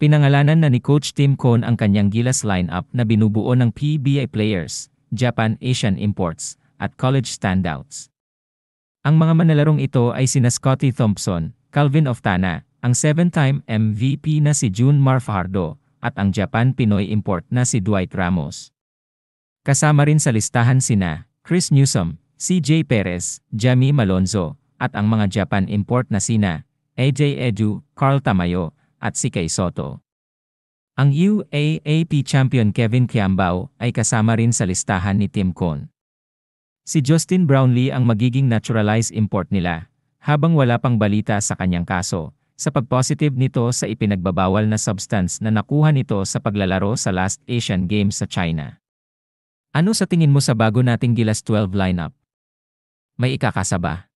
Pinangalanan na ni Coach Tim Cohn ang kanyang Gilas lineup na binubuo ng PBA players, Japan Asian imports, at college standouts. Ang mga manalarong ito ay sina Scotty Thompson, Calvin Oftana, ang 7-time MVP na si June Marfardo, at ang Japan Pinoy import na si Dwight Ramos. Kasama rin sa listahan sina Chris Newsom, CJ Perez, Jamie Malonzo, at ang mga Japan import na sina AJ Edu, Carl Tamayo, at si Kay Soto. Ang UAAP champion Kevin Kiambao ay kasama rin sa listahan ni Tim Cohn. Si Justin Brownlee ang magiging naturalized import nila, habang wala pang balita sa kanyang kaso, sa pagpositive nito sa ipinagbabawal na substance na nakuha nito sa paglalaro sa last Asian Games sa China. Ano sa tingin mo sa bago nating Gilas 12 lineup? May ikakasaba.